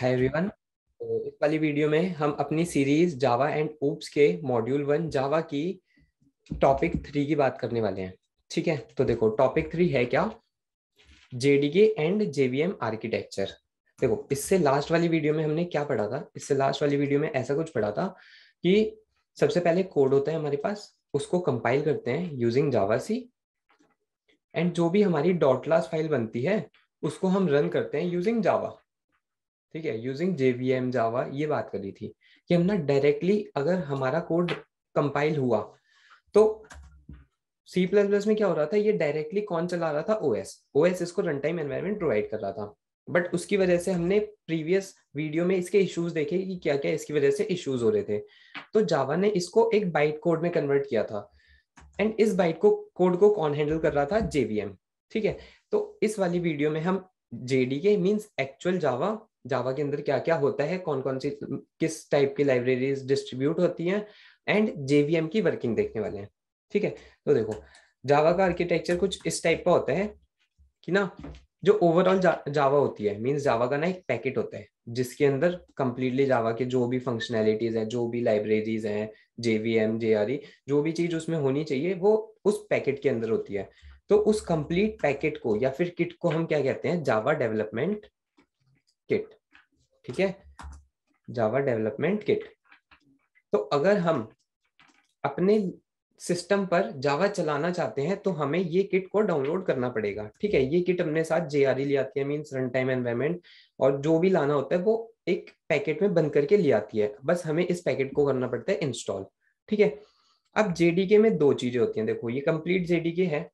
Hi everyone तो इस वाली वीडियो में हम अपनी सीरीज जावा एंड ऊप्स के मॉड्यूल वन जावा की टॉपिक थ्री की बात करने वाले हैं ठीक है तो देखो टॉपिक थ्री है क्या जेडीके एंड जेवीएम आर्किटेक्चर देखो इससे लास्ट वाली वीडियो में हमने क्या पढ़ा था इससे लास्ट वाली वीडियो में ऐसा कुछ पढ़ा था कि सबसे पहले कोड होता है हमारे पास उसको कंपाइल करते हैं यूजिंग जावा सी एंड जो भी हमारी डॉटलास फाइल बनती है उसको हम रन करते हैं यूजिंग जावा ठीक है यूजिंग जेवीएम जावा ये बात करी थी कि हम ना डायरेक्टली अगर हमारा कोड कंपाइल हुआ तो C++ में क्या हो रहा था ये डायरेक्टली कौन चला रहा था OS OS इसको रन टाइम एनवायरमेंट प्रोवाइड कर रहा था बट उसकी वजह से हमने प्रीवियस वीडियो में इसके इश्यूज देखे कि क्या क्या इसकी वजह से इश्यूज हो रहे थे तो जावा ने इसको एक बाइट कोड में कन्वर्ट किया था एंड इस बाइट को कोड को कौन हैंडल कर रहा था जेवीएम ठीक है तो इस वाली वीडियो में हम जेडी के मीन्स एक्चुअल जावा जावा के अंदर क्या क्या होता है कौन कौन सी किस टाइप की लाइब्रेरीज डिस्ट्रीब्यूट होती हैं एंड जेवीएम की वर्किंग देखने वाले हैं ठीक है तो देखो जावा का आर्किटेक्चर कुछ इस टाइप का होता है कि ना जो ओवरऑल जा, जावा होती है मीन्स जावा का ना एक पैकेट होता है जिसके अंदर कंप्लीटली जावा के जो भी फंक्शनैलिटीज है जो भी लाइब्रेरीज हैं जेवीएम ई e, जो भी चीज उसमें होनी चाहिए वो उस पैकेट के अंदर होती है तो उस कंप्लीट पैकेट को या फिर किट को हम क्या कहते हैं जावा डेवलपमेंट किट ठीक है जावा डेवलपमेंट किट तो अगर हम अपने सिस्टम पर जावा चलाना चाहते हैं तो हमें ये किट को डाउनलोड करना पड़ेगा ठीक है ये किट अपने साथ जे e ले आती है मीन रन टाइम एनवायरमेंट और जो भी लाना होता है वो एक पैकेट में बंद करके ले आती है बस हमें इस पैकेट को करना पड़ता है इंस्टॉल ठीक है अब जेडीके में दो चीजें होती हैं देखो ये कंप्लीट जेडीके है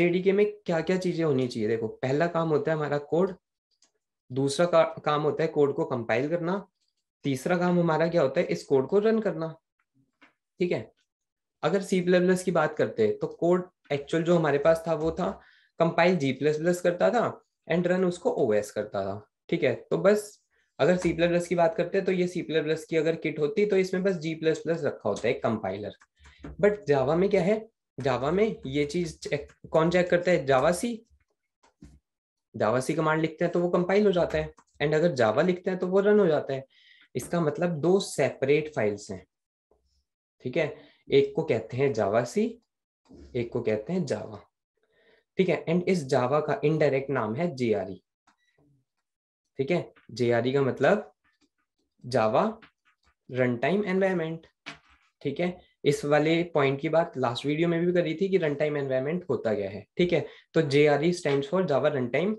जेडीके में क्या क्या चीजें होनी चाहिए देखो पहला काम होता है हमारा कोड दूसरा का, काम होता है कोड को कंपाइल करना तीसरा काम हमारा क्या होता है इस कोड को रन करना ठीक है अगर सी प्लस प्लस की बात करते हैं तो कोड एक्चुअल जो हमारे पास था वो था कंपाइल जी प्लस प्लस करता था एंड रन उसको ओ करता था ठीक है तो बस अगर सी प्लस प्लस की बात करते हैं तो ये सी प्लस प्लस की अगर किट होती तो इसमें बस जी प्लस प्लस रखा होता है कंपाइलर बट जावा में क्या है जावा में ये चीज कौन चेक करता है जावा सी जावा सी कमांड लिखते हैं तो वो कंपाइल हो जाता है एंड अगर जावा लिखते हैं तो वो रन हो जाता है इसका मतलब दो सेपरेट फाइल्स हैं ठीक है एक को कहते हैं जावा सी एक को कहते हैं जावा ठीक है एंड इस जावा का इनडायरेक्ट नाम है जेआरई e। ठीक है ई e का मतलब जावा रन टाइम एनवायरमेंट ठीक है इस वाले पॉइंट की बात लास्ट वीडियो में भी करी थी कि रन टाइम एनवायरमेंट होता गया है ठीक है तो J R E stand for Java run time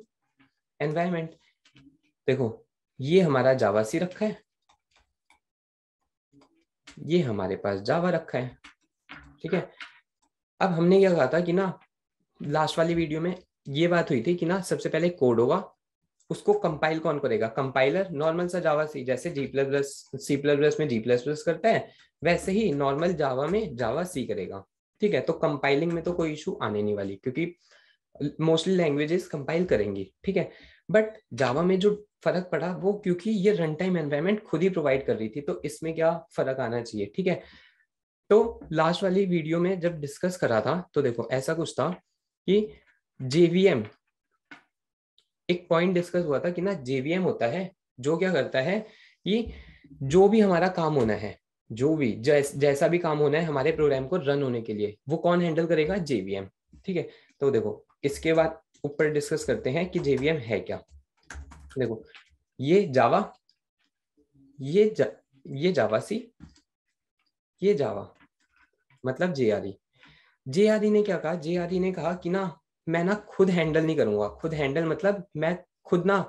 environment देखो ये हमारा जावा सी रखा है ये हमारे पास जावा रखा है ठीक है अब हमने क्या कहा था कि ना लास्ट वाली वीडियो में ये बात हुई थी कि ना सबसे पहले कोड होगा उसको कंपाइल कौन करेगा कंपाइलर नॉर्मल सा जावा सी जैसे G plus plus C plus plus में जी प्लस प्लस करता है वैसे ही नॉर्मल जावा में जावा सी करेगा ठीक है तो कंपाइलिंग में तो कोई इशू आने नहीं वाली क्योंकि मोस्टली लैंग्वेजेस कंपाइल करेंगी ठीक है बट जावा में जो फर्क पड़ा वो क्योंकि ये रन टाइम एनवायरमेंट खुद ही प्रोवाइड कर रही थी तो इसमें क्या फर्क आना चाहिए ठीक है तो लास्ट वाली वीडियो में जब डिस्कस करा था तो देखो ऐसा कुछ था कि जेवीएम एक पॉइंट डिस्कस हुआ था कि ना जेवीएम होता है जो क्या करता है कि जो भी हमारा काम होना है जो भी जैस, जैसा भी काम होना है हमारे प्रोग्राम को रन होने के लिए वो कौन हैंडल करेगा जेवीएम ठीक है तो देखो इसके बाद ऊपर डिस्कस करते हैं कि जेवीएम है क्या देखो ये जावा ये जा, ये जावा सी ये जावा मतलब जे आदि जे आदि ने क्या कहा जे आर e ने कहा कि ना मैं ना खुद हैंडल नहीं करूंगा खुद हैंडल मतलब मैं खुद ना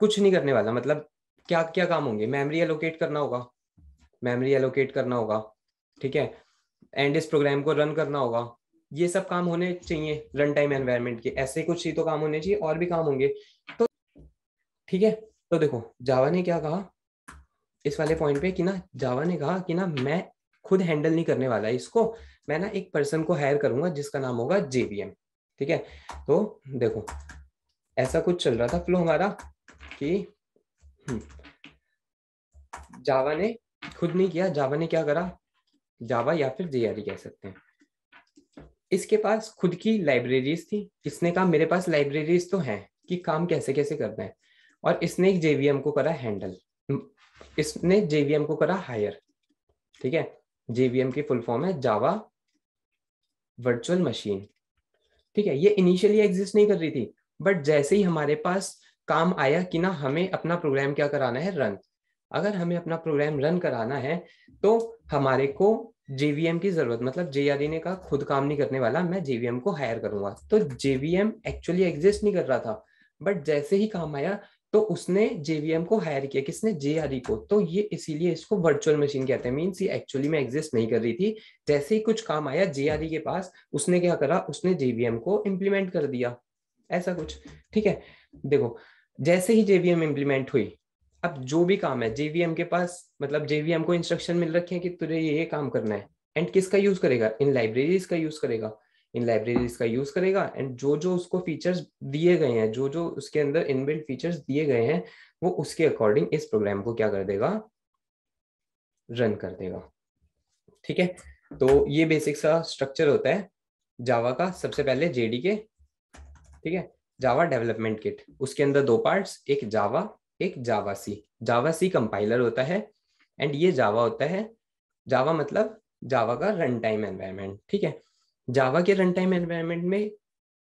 कुछ नहीं करने वाला मतलब क्या क्या काम होंगे मेमोरी एलोकेट करना होगा मेमोरी एलोकेट करना होगा ठीक है एंड इस प्रोग्राम को रन करना होगा ये सब काम होने चाहिए रन टाइम एनवायरमेंट के ऐसे कुछ ही तो काम होने चाहिए और भी काम होंगे तो ठीक है तो देखो जावा ने क्या कहा इस वाले पॉइंट पे कि ना जावा ने कहा कि ना मैं खुद हैंडल नहीं करने वाला इसको मैं ना एक पर्सन को हायर करूंगा जिसका नाम होगा जेबीएम ठीक है तो देखो ऐसा कुछ चल रहा था फ्लो हमारा कि जावा हम्म, ने खुद नहीं किया जावा ने क्या करा जावा या फिर जे e कह सकते हैं इसके पास खुद की लाइब्रेरीज थी इसने कहा मेरे पास लाइब्रेरीज तो हैं कि काम कैसे कैसे करना है और इसने एक जेवीएम को करा हैंडल इसने जेवीएम को करा हायर ठीक है जेवीएम की फुल फॉर्म है जावा वर्चुअल मशीन ठीक है ये इनिशियली एग्जिस्ट नहीं कर रही थी बट जैसे ही हमारे पास काम आया कि ना हमें अपना प्रोग्राम क्या कराना है रन अगर हमें अपना प्रोग्राम रन कराना है तो हमारे को जेवीएम की जरूरत मतलब जे ने कहा खुद काम नहीं करने वाला मैं जेवीएम को हायर करूंगा तो जेवीएम एक्चुअली एग्जिस्ट नहीं कर रहा था बट जैसे ही काम आया तो उसने जेवीएम को हायर किया किसने जे को तो ये इसीलिए इसको वर्चुअल मशीन कहते हैं मीन्स ये एक्चुअली में एग्जिस्ट नहीं कर रही थी जैसे ही कुछ काम आया जे के पास उसने क्या करा उसने जेवीएम को इम्प्लीमेंट कर दिया ऐसा कुछ ठीक है देखो जैसे ही जेवीएम इम्प्लीमेंट हुई अब जो भी काम है जेवीएम के पास मतलब जेवीएम को इंस्ट्रक्शन मिल रखे हैं कि तुझे ये काम करना है एंड किसका यूज करेगा इन लाइब्रेरीज का यूज करेगा इन लाइब्रेरीज का यूज करेगा एंड जो जो उसको फीचर्स दिए गए हैं जो जो उसके अंदर इनबिल्ट फीचर्स दिए गए हैं वो उसके अकॉर्डिंग इस प्रोग्राम को क्या कर देगा रन कर देगा ठीक है तो ये बेसिक सा स्ट्रक्चर होता है जावा का सबसे पहले जेडी के ठीक है जावा डेवलपमेंट किट उसके अंदर दो पार्ट्स एक जावा एक जावा सी जावा सी कंपाइलर होता है एंड ये जावा होता है जावा मतलब जावा का रन टाइम एनवायरमेंट ठीक है जावा के रन टाइम एनवायरमेंट में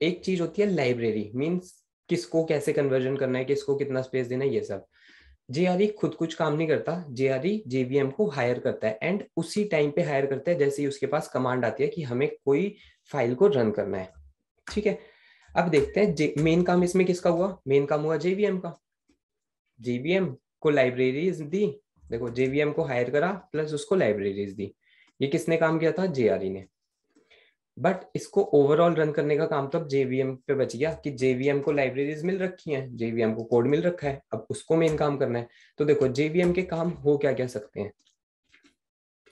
एक चीज होती है लाइब्रेरी मीन्स किसको कैसे कन्वर्जन करना है किसको कितना स्पेस देना है ये सब जे e खुद कुछ काम नहीं करता जे जेवीएम e को हायर करता है एंड उसी टाइम पे हायर करता है जैसे ही उसके पास कमांड आती है कि हमें कोई फाइल को रन करना है ठीक है अब देखते हैं मेन काम इसमें किसका हुआ मेन काम हुआ जेवीएम का जेबीएम को लाइब्रेरीज दी देखो जेबीएम को हायर करा प्लस उसको लाइब्रेरीज दी ये किसने काम किया था जेआरई e ने बट इसको ओवरऑल रन करने का काम तो अब जेवीएम पे बच गया कि जेवीएम को लाइब्रेरीज मिल रखी हैं जेवीएम को कोड मिल रखा है अब उसको मेन काम करना है तो देखो जेवीएम के काम हो क्या क्या सकते हैं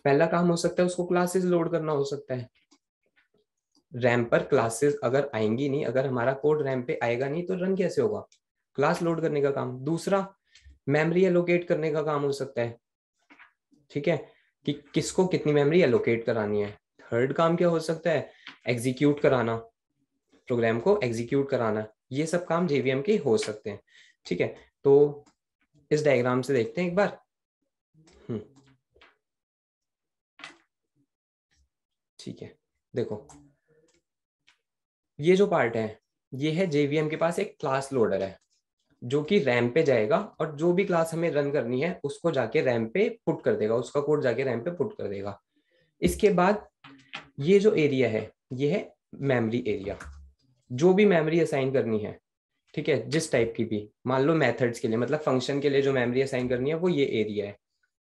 पहला काम हो सकता है उसको क्लासेस लोड करना हो सकता है रैम पर क्लासेस अगर आएंगी नहीं अगर हमारा कोड रैम पे आएगा नहीं तो रन कैसे होगा क्लास लोड करने का काम दूसरा मेमोरी एलोकेट करने का काम हो सकता है ठीक है कि किसको कितनी मेमोरी एलोकेट करानी है थर्ड काम क्या हो सकता है एग्जीक्यूट कराना प्रोग्राम को एग्जीक्यूट कराना ये सब काम जेवीएम के हो सकते हैं ठीक है तो इस डायग्राम से देखते हैं एक बार हम्म। ठीक है देखो ये जो पार्ट है ये है जेवीएम के पास एक क्लास लोडर है जो कि रैम पे जाएगा और जो भी क्लास हमें रन करनी है उसको जाके रैम पे पुट कर देगा उसका कोड जाके रैम पे पुट कर देगा इसके बाद ये जो एरिया है ये है मेमोरी एरिया जो भी मेमोरी असाइन करनी है ठीक है जिस टाइप की भी मान लो मेथड्स के लिए मतलब फंक्शन के लिए जो मेमोरी असाइन करनी है वो ये एरिया है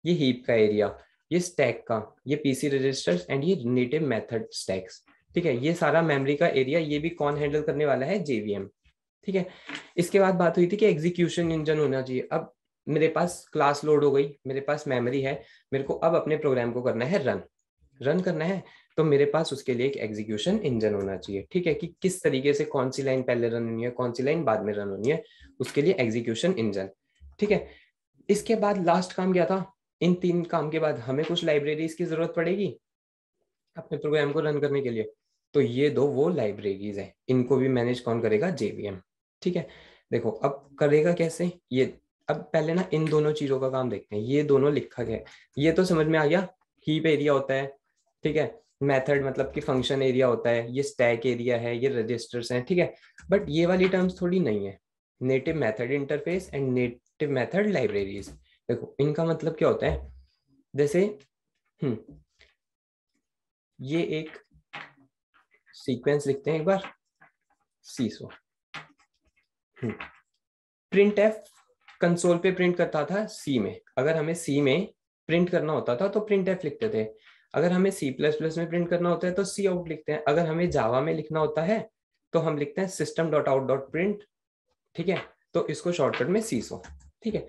ये हीप का एरिया ये स्टैक का ये पीसी रजिस्टर्स एंड ये नेटिव मेथड स्टैक्स ठीक है ये सारा मेमोरी का एरिया ये भी कौन हैंडल करने वाला है जेवीएम ठीक है इसके बाद बात हुई थी कि एग्जीक्यूशन इंजन होना चाहिए अब मेरे पास क्लास लोड हो गई मेरे पास मेमोरी है मेरे को अब अपने प्रोग्राम को करना है रन रन करना है तो मेरे पास उसके लिए एक एग्जीक्यूशन इंजन होना चाहिए ठीक है कि किस तरीके से कौन सी लाइन पहले रन होनी है कौन सी लाइन बाद में रन होनी है उसके लिए एग्जीक्यूशन इंजन ठीक है इसके बाद लास्ट काम क्या था इन तीन काम के बाद हमें कुछ लाइब्रेरीज की जरूरत पड़ेगी अपने प्रोग्राम को रन करने के लिए तो ये दो वो लाइब्रेरीज हैं इनको भी मैनेज कौन करेगा जेवीएम ठीक है देखो अब करेगा कैसे ये अब पहले ना इन दोनों चीजों का काम देखते हैं ये दोनों लिखा गया ये तो समझ में आ गया हीप एरिया होता है ठीक है मेथड मतलब कि फंक्शन एरिया होता है ये स्टैक एरिया है ये रजिस्टर्स हैं ठीक है बट ये वाली टर्म्स थोड़ी नहीं है native method interface and native method libraries देखो इनका मतलब क्या होता है जैसे हम्म ये एक सीक्वेंस लिखते हैं एक बार सीसो प्रिंट एफ कंसोल पे प्रिंट करता था सी में अगर हमें सी में प्रिंट करना होता था तो प्रिंट एफ लिखते थे अगर हमें सी प्लस प्लस में प्रिंट करना होता है तो सी आउट लिखते हैं अगर हमें जावा में लिखना होता है तो हम लिखते हैं system dot out dot print ठीक है तो इसको शॉर्टकट में सी सो ठीक है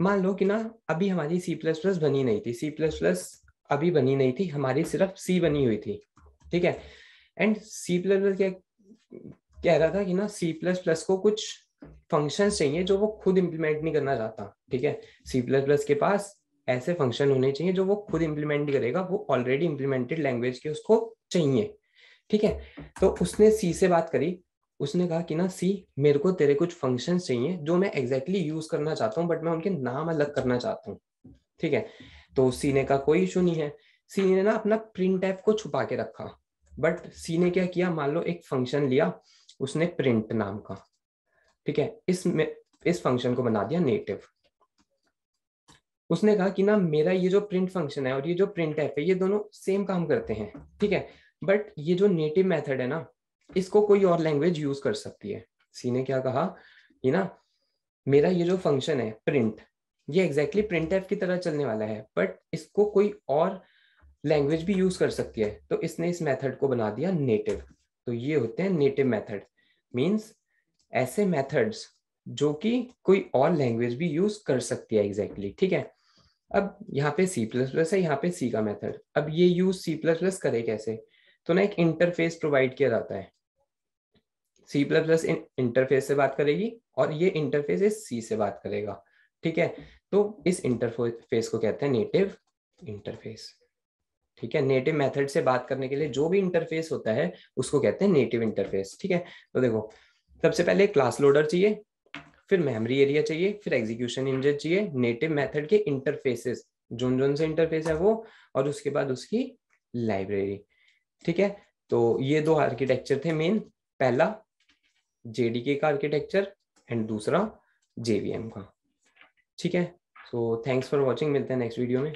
मान लो कि ना अभी हमारी सी प्लस प्लस बनी नहीं थी सी प्लस प्लस अभी बनी नहीं थी हमारी सिर्फ सी बनी हुई थी ठीक है एंड सी प्लस प्लस क्या कह रहा था कि ना सी प्लस प्लस को कुछ फंक्शन चाहिए जो वो खुद इम्प्लीमेंट नहीं करना चाहता ठीक है सी प्लस प्लस के पास ऐसे फंक्शन होने चाहिए जो वो खुद इम्प्लीमेंट करेगा वो ऑलरेडी इम्प्लीमेंटेड लैंग्वेज के उसको चाहिए ठीक है तो उसने सी से बात करी उसने कहा कि ना सी मेरे को तेरे कुछ फंक्शन चाहिए जो मैं एग्जैक्टली exactly यूज करना चाहता हूँ बट मैं उनके नाम अलग करना चाहता हूँ ठीक है तो सी ने का कोई इशू नहीं है सी ने ना अपना प्रिंट ऐप को छुपा के रखा बट सी ने क्या किया मान लो एक फंक्शन लिया उसने प्रिंट नाम का ठीक है इसमें इस फंक्शन को बना दिया नेटिव उसने कहा कि ना मेरा ये जो प्रिंट फंक्शन है और ये जो प्रिंट एफ है ये दोनों सेम काम करते हैं ठीक है बट ये जो नेटिव मेथड है ना इसको कोई और लैंग्वेज यूज कर सकती है सी ने क्या कहा कि ना मेरा ये जो फंक्शन है प्रिंट ये एग्जैक्टली प्रिंट एफ की तरह चलने वाला है बट इसको कोई और लैंग्वेज भी यूज कर सकती है तो इसने इस मेथड को बना दिया नेटिव तो ये होते हैं नेटिव मेथड मीन्स ऐसे मेथड्स जो कि कोई और लैंग्वेज भी यूज कर सकती है एग्जैक्टली exactly, ठीक है अब यहाँ पे सी प्लस प्लस है यहाँ पे C का मेथड अब ये यूज सी प्लस प्लस करे कैसे तो ना एक इंटरफेस प्रोवाइड किया जाता है सी प्लस प्लस इंटरफेस से बात करेगी और ये इंटरफेस इस सी से बात करेगा ठीक है तो इस इंटरफेस को कहते हैं नेटिव इंटरफेस ठीक है नेटिव मेथड से बात करने के लिए जो भी इंटरफेस होता है उसको कहते हैं नेटिव इंटरफेस ठीक है तो देखो सबसे पहले क्लास लोडर चाहिए फिर मेमोरी एरिया चाहिए फिर एग्जीक्यूशन इंजन चाहिए नेटिव मेथड के इंटरफेसेस जोन जोन से इंटरफेस है वो और उसके बाद उसकी लाइब्रेरी ठीक है तो ये दो आर्किटेक्चर थे मेन पहला जेडीके का आर्किटेक्चर एंड दूसरा जेवीएम का ठीक है सो थैंक्स फॉर वॉचिंग मिलते हैं नेक्स्ट वीडियो में